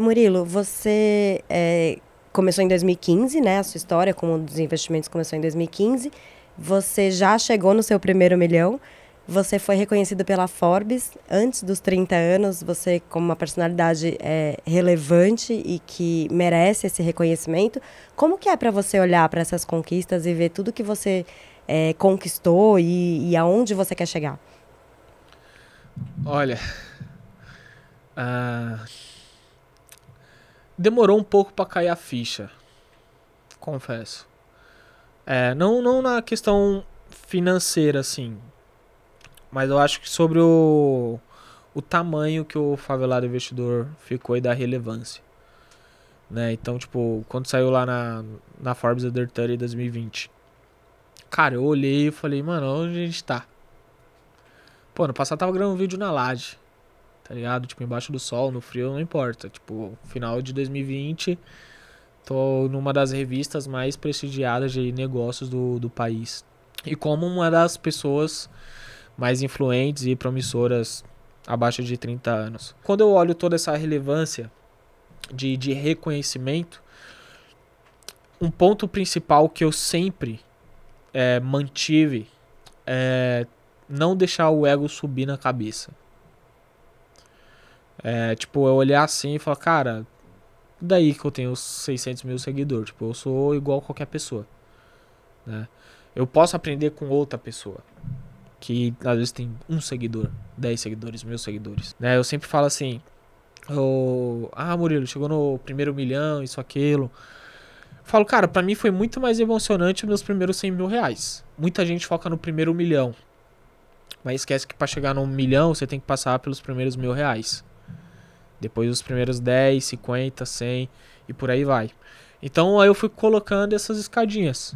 Murilo, você é, começou em 2015, né? A sua história como um dos investimentos começou em 2015. Você já chegou no seu primeiro milhão. Você foi reconhecido pela Forbes antes dos 30 anos. Você, como uma personalidade é, relevante e que merece esse reconhecimento, como que é para você olhar para essas conquistas e ver tudo que você é, conquistou e, e aonde você quer chegar? Olha, uh demorou um pouco para cair a ficha. Confesso. É, não, não na questão financeira, assim. Mas eu acho que sobre o, o tamanho que o favelado investidor ficou e da relevância. Né? Então, tipo, quando saiu lá na, na Forbes Under 30 2020. Cara, eu olhei e falei, mano, onde a gente tá? Pô, no passado tava gravando um vídeo na laje tá ligado? Tipo, embaixo do sol, no frio, não importa. Tipo, final de 2020, tô numa das revistas mais prestigiadas de negócios do, do país. E como uma das pessoas mais influentes e promissoras abaixo de 30 anos. Quando eu olho toda essa relevância de, de reconhecimento, um ponto principal que eu sempre é, mantive é não deixar o ego subir na cabeça. É, tipo, eu olhar assim e falar, cara, daí que eu tenho 600 mil seguidores. Tipo, eu sou igual qualquer pessoa. Né? Eu posso aprender com outra pessoa. Que às vezes tem um seguidor, 10 seguidores, mil seguidores. Né? Eu sempre falo assim: oh, Ah, Murilo, chegou no primeiro milhão, isso, aquilo. Falo, cara, para mim foi muito mais emocionante meus primeiros 100 mil reais. Muita gente foca no primeiro milhão. Mas esquece que para chegar no milhão você tem que passar pelos primeiros mil reais. Depois os primeiros 10, 50, 100 e por aí vai. Então aí eu fui colocando essas escadinhas.